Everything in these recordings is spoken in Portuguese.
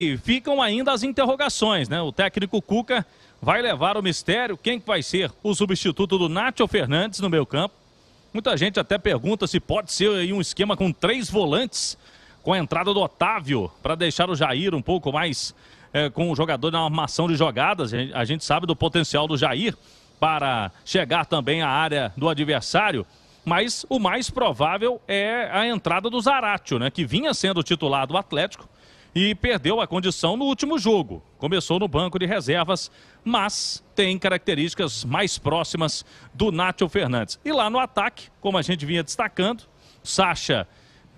E ficam ainda as interrogações, né? O técnico Cuca vai levar o mistério, quem vai ser o substituto do Nátio Fernandes no meio campo. Muita gente até pergunta se pode ser aí um esquema com três volantes, com a entrada do Otávio, para deixar o Jair um pouco mais é, com o jogador na armação de jogadas. A gente sabe do potencial do Jair para chegar também à área do adversário mas o mais provável é a entrada do Zaratio, né, que vinha sendo titular do Atlético, e perdeu a condição no último jogo. Começou no banco de reservas, mas tem características mais próximas do Nátio Fernandes. E lá no ataque, como a gente vinha destacando, Sacha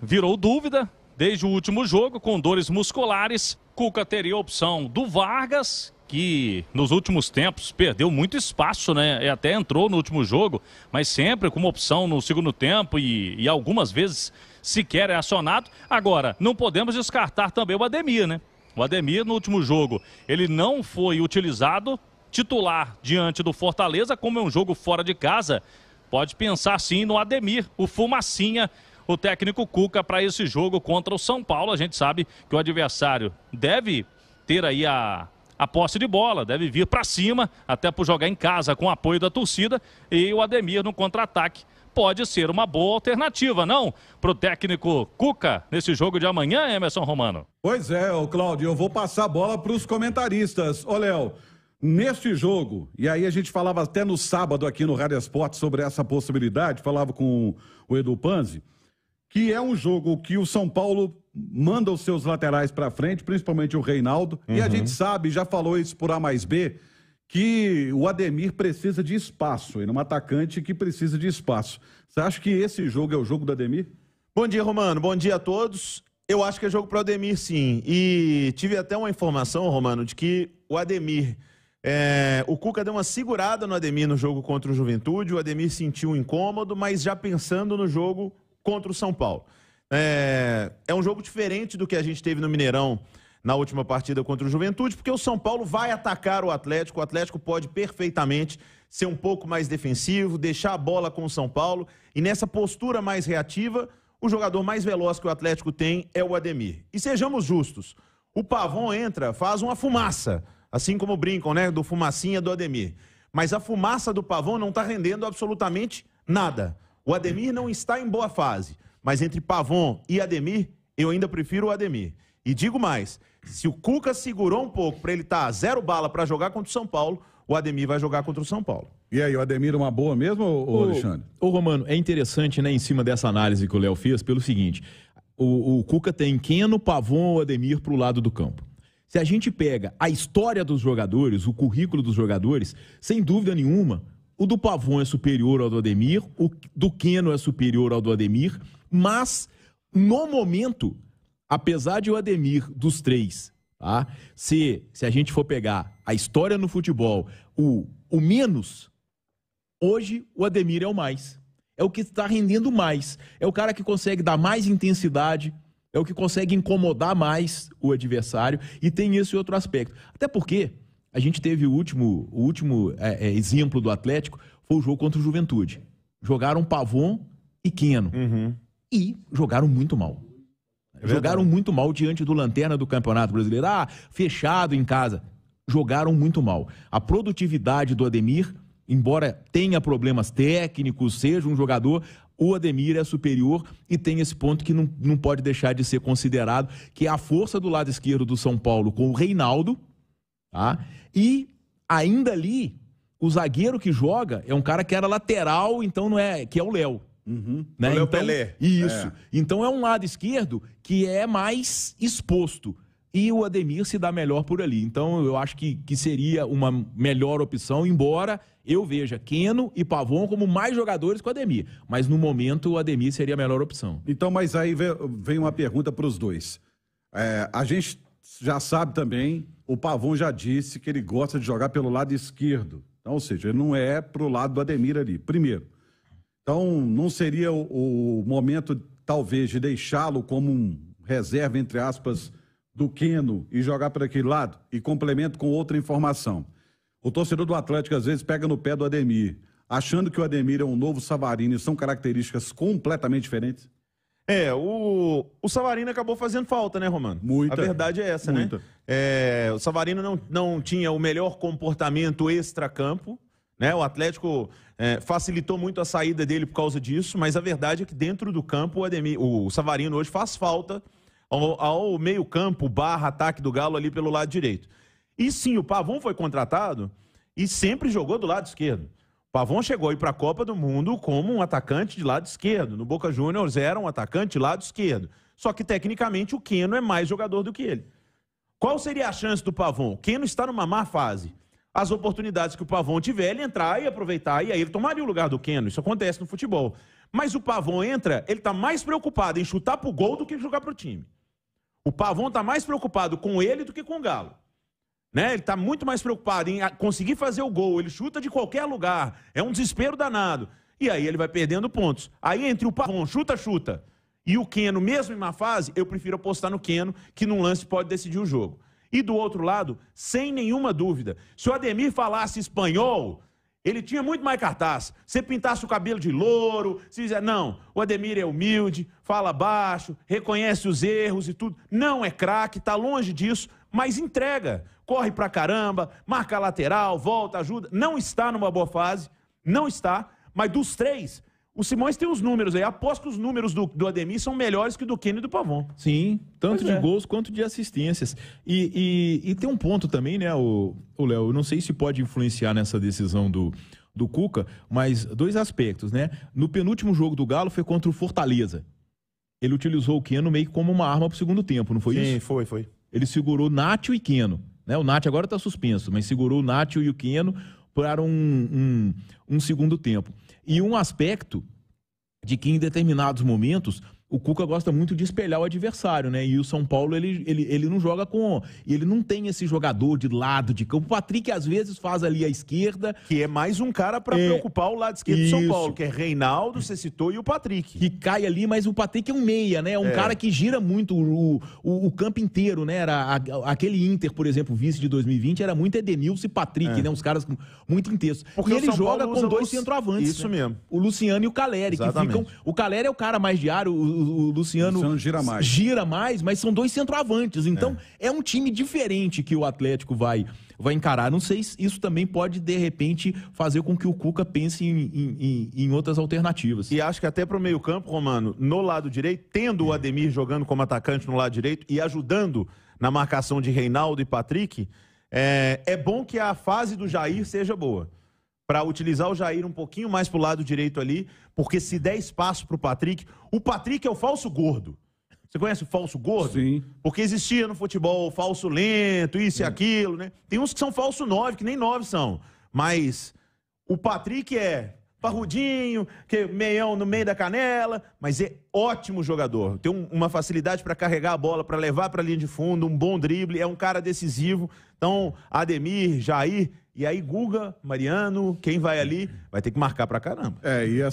virou dúvida desde o último jogo com dores musculares. Cuca teria a opção do Vargas, que nos últimos tempos perdeu muito espaço, né? E até entrou no último jogo, mas sempre com uma opção no segundo tempo e, e algumas vezes sequer é acionado. Agora, não podemos descartar também o Ademir, né? O Ademir, no último jogo, ele não foi utilizado titular diante do Fortaleza, como é um jogo fora de casa. Pode pensar sim no Ademir, o Fumacinha, o técnico Cuca para esse jogo contra o São Paulo. A gente sabe que o adversário deve ter aí a, a posse de bola, deve vir para cima, até por jogar em casa com o apoio da torcida. E o Ademir no contra-ataque pode ser uma boa alternativa, não? Para o técnico Cuca nesse jogo de amanhã, Emerson Romano. Pois é, ô Cláudio, eu vou passar a bola para os comentaristas. Ô, Léo, neste jogo, e aí a gente falava até no sábado aqui no Rádio Esporte sobre essa possibilidade, falava com o Edu Panzi, que é um jogo que o São Paulo manda os seus laterais para frente, principalmente o Reinaldo, uhum. e a uhum. gente sabe, já falou isso por A mais B que o Ademir precisa de espaço, ele é um atacante que precisa de espaço. Você acha que esse jogo é o jogo do Ademir? Bom dia, Romano. Bom dia a todos. Eu acho que é jogo para o Ademir, sim. E tive até uma informação, Romano, de que o Ademir. É... o Cuca deu uma segurada no Ademir no jogo contra o Juventude. O Ademir sentiu um incômodo, mas já pensando no jogo contra o São Paulo. É, é um jogo diferente do que a gente teve no Mineirão na última partida contra o Juventude, porque o São Paulo vai atacar o Atlético. O Atlético pode perfeitamente ser um pouco mais defensivo, deixar a bola com o São Paulo. E nessa postura mais reativa, o jogador mais veloz que o Atlético tem é o Ademir. E sejamos justos, o Pavon entra, faz uma fumaça, assim como brincam, né, do fumacinha do Ademir. Mas a fumaça do Pavon não está rendendo absolutamente nada. O Ademir não está em boa fase, mas entre Pavon e Ademir, eu ainda prefiro o Ademir. E digo mais, se o Cuca segurou um pouco para ele estar tá zero bala para jogar contra o São Paulo, o Ademir vai jogar contra o São Paulo. E aí, o Ademir uma boa mesmo, O Alexandre? Ô, Romano, é interessante, né, em cima dessa análise que o Léo fez, pelo seguinte: o, o Cuca tem Keno, Pavon ou Ademir para o lado do campo. Se a gente pega a história dos jogadores, o currículo dos jogadores, sem dúvida nenhuma, o do Pavon é superior ao do Ademir, o do Keno é superior ao do Ademir, mas no momento apesar de o Ademir dos três, tá? Se, se a gente for pegar a história no futebol, o, o menos, hoje o Ademir é o mais. É o que está rendendo mais. É o cara que consegue dar mais intensidade, é o que consegue incomodar mais o adversário e tem esse outro aspecto. Até porque a gente teve o último, o último é, é, exemplo do Atlético foi o jogo contra o Juventude. Jogaram Pavon e Queno uhum. E jogaram muito mal. É Jogaram muito mal diante do Lanterna do Campeonato Brasileiro. Ah, fechado em casa. Jogaram muito mal. A produtividade do Ademir, embora tenha problemas técnicos, seja um jogador, o Ademir é superior e tem esse ponto que não, não pode deixar de ser considerado, que é a força do lado esquerdo do São Paulo com o Reinaldo, tá? E ainda ali, o zagueiro que joga é um cara que era lateral, então não é, que é o Léo. Uhum. Né? então, Pelé. Isso. É. Então é um lado esquerdo que é mais exposto. E o Ademir se dá melhor por ali. Então eu acho que, que seria uma melhor opção, embora eu veja Keno e Pavon como mais jogadores com o Ademir. Mas no momento o Ademir seria a melhor opção. Então, mas aí vem uma pergunta para os dois. É, a gente já sabe também, o Pavon já disse que ele gosta de jogar pelo lado esquerdo. Então, ou seja, ele não é pro lado do Ademir ali. Primeiro. Então, não seria o, o momento, talvez, de deixá-lo como um reserva, entre aspas, do Queno e jogar para aquele lado? E complemento com outra informação. O torcedor do Atlético, às vezes, pega no pé do Ademir, achando que o Ademir é um novo Savarino e são características completamente diferentes? É, o, o Savarino acabou fazendo falta, né, Romano? Muita. A verdade é essa, né? muita. né? É, o Savarino não, não tinha o melhor comportamento extra-campo. Né? O Atlético é, facilitou muito a saída dele por causa disso, mas a verdade é que dentro do campo o, Ademir, o Savarino hoje faz falta ao, ao meio-campo, barra, ataque do Galo ali pelo lado direito. E sim, o Pavon foi contratado e sempre jogou do lado esquerdo. O Pavon chegou aí para a Copa do Mundo como um atacante de lado esquerdo. No Boca Juniors era um atacante de lado esquerdo. Só que tecnicamente o Keno é mais jogador do que ele. Qual seria a chance do Pavon? O Keno está numa má fase as oportunidades que o Pavon tiver, ele entrar e aproveitar, e aí ele tomaria o lugar do Keno. Isso acontece no futebol. Mas o Pavon entra, ele está mais preocupado em chutar pro gol do que jogar pro time. O Pavon está mais preocupado com ele do que com o Galo. Né? Ele está muito mais preocupado em conseguir fazer o gol. Ele chuta de qualquer lugar. É um desespero danado. E aí ele vai perdendo pontos. Aí entre o Pavon, chuta, chuta, e o Keno, mesmo em má fase, eu prefiro apostar no Keno, que num lance pode decidir o jogo. E do outro lado, sem nenhuma dúvida, se o Ademir falasse espanhol, ele tinha muito mais cartaz. Se pintasse o cabelo de louro, se dizer, não, o Ademir é humilde, fala baixo, reconhece os erros e tudo. Não é craque, está longe disso, mas entrega. Corre pra caramba, marca lateral, volta, ajuda. Não está numa boa fase, não está, mas dos três, o Simões tem os números aí. Aposto que os números do, do Ademir são melhores que do Kenny e do Pavon. Sim, tanto pois de é. gols quanto de assistências. E, e, e, tem um ponto também, né, o Léo? Eu não sei se pode influenciar nessa decisão do, do Cuca, mas dois aspectos, né? No penúltimo jogo do Galo foi contra o Fortaleza. Ele utilizou o Keno meio que como uma arma pro segundo tempo, não foi Sim, isso? Sim, foi, foi. Ele segurou Nátio e Keno. Né? O Nátio agora tá suspenso, mas segurou o Nátio e o Keno para um, um, um segundo tempo. E um aspecto de que em determinados momentos o Cuca gosta muito de espelhar o adversário, né? E o São Paulo, ele, ele, ele não joga com. Ele não tem esse jogador de lado de campo. O Patrick, às vezes, faz ali a esquerda. Que é mais um cara para é... preocupar o lado esquerdo Isso. do São Paulo, que é Reinaldo, você citou, e o Patrick. Que cai ali, mas o Patrick é um meia, né? É Um é. cara que gira muito o, o, o, campo inteiro, né? Era aquele Inter, por exemplo, vice de 2020, era muito Edenilson e Patrick, é. né? Uns caras muito intensos. Porque e ele joga com dois centroavantes. Isso né? mesmo. O Luciano e o Caleri, Exatamente. que ficam. O Caleri é o cara mais diário o Luciano, Luciano gira, mais. gira mais, mas são dois centroavantes. Então, é. é um time diferente que o Atlético vai vai encarar. Não sei se isso também pode, de repente, fazer com que o Cuca pense em, em, em outras alternativas. E acho que até para o meio-campo, Romano, no lado direito, tendo o é. Ademir jogando como atacante no lado direito e ajudando na marcação de Reinaldo e Patrick, é, é bom que a fase do Jair seja boa para utilizar o Jair um pouquinho mais para o lado direito ali, porque se der espaço para o Patrick, o Patrick é o falso gordo. Você conhece o falso gordo? Sim. Porque existia no futebol o falso lento, isso Sim. e aquilo, né? Tem uns que são falso nove, que nem nove são. Mas o Patrick é parrudinho, que é meião no meio da canela, mas é ótimo jogador. Tem um, uma facilidade para carregar a bola, para levar para a linha de fundo, um bom drible, é um cara decisivo. Então, Ademir, Jair, e aí, Guga, Mariano, quem vai ali, vai ter que marcar pra caramba. É, e essa